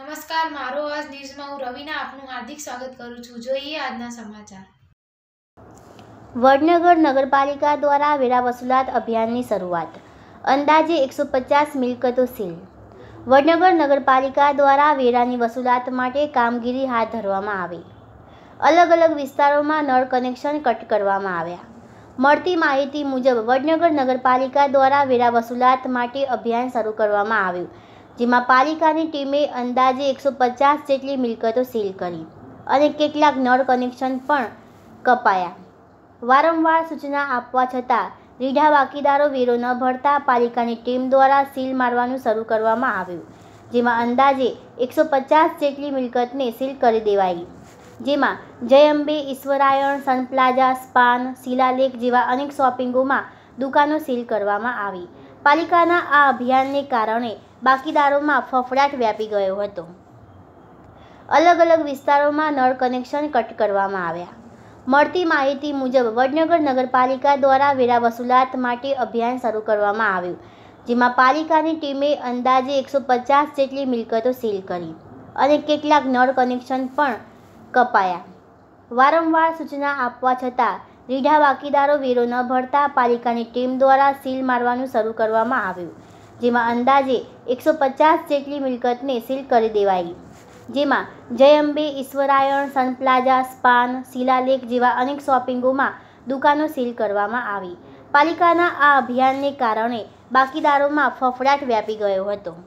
નમસ્કાર મારો આજ ન્યૂઝમાં હું રવિના આપનું હાર્દિક સ્વાગત કરું છું જોઈએ આજના સમાચાર વડનગર નગરપાલિકા દ્વારા વેરા વસૂલાત અભિયાનની શરૂઆત અંદાજે એકસો પચાસ મિલકતો સીલ વડનગર નગરપાલિકા દ્વારા વેરાની વસૂલાત માટે કામગીરી હાથ ધરવામાં આવી અલગ અલગ વિસ્તારોમાં નળ કનેક્શન કટ કરવામાં આવ્યા મળતી માહિતી મુજબ વડનગર નગરપાલિકા દ્વારા વેરા વસૂલાત માટે અભિયાન શરૂ કરવામાં આવ્યું જેમાં પાલિકાની ટીમે અંદાજે એકસો પચાસ જેટલી મિલકતો સીલ કરી અને કેટલાક નળ કનેક્શન પણ કપાયા વારંવાર સૂચના આપવા છતાં રીઢા વાકીદારો વેરો ન ભરતા પાલિકાની ટીમ દ્વારા સીલ મારવાનું શરૂ કરવામાં આવ્યું જેમાં અંદાજે એકસો પચાસ જેટલી મિલકતને સીલ કરી દેવાઈ જેમાં જય અંબે ઈશ્વરાયણ સનપ્લાઝા સ્પાન શિલાલેખ જેવા અનેક શોપિંગોમાં દુકાનો સીલ કરવામાં આવી પાલિકાના આ અભિયાનને કારણે બાકીદારોમાં ફફડાટ વ્યાપી ગયો હતો અલગ અલગ વિસ્તારોમાં નળ કનેક્શન કટ કરવામાં આવ્યા મળતી માહિતી મુજબ વડનગર નગરપાલિકા દ્વારા વેરા વસૂલાત માટે અભિયાન શરૂ કરવામાં આવ્યું જેમાં પાલિકાની ટીમે અંદાજે એકસો પચાસ જેટલી મિલકતો સીલ કરી અને કેટલાક નળ કનેક્શન પણ કપાયા વારંવાર સૂચના આપવા છતાં રીઢા બાકીદારો વેરો ન ભરતા પાલિકાની ટીમ દ્વારા સીલ મારવાનું શરૂ કરવામાં આવ્યું જેમાં અંદાજે એકસો પચાસ જેટલી મિલકતને સીલ કરી દેવાઈ જેમાં જય અંબે ઈશ્વરાયણ સનપ્લાઝા સ્પાન શિલાલેખ જેવા અનેક શોપિંગોમાં દુકાનો સીલ કરવામાં આવી પાલિકાના આ અભિયાનને કારણે બાકીદારોમાં ફફડાટ વ્યાપી ગયો હતો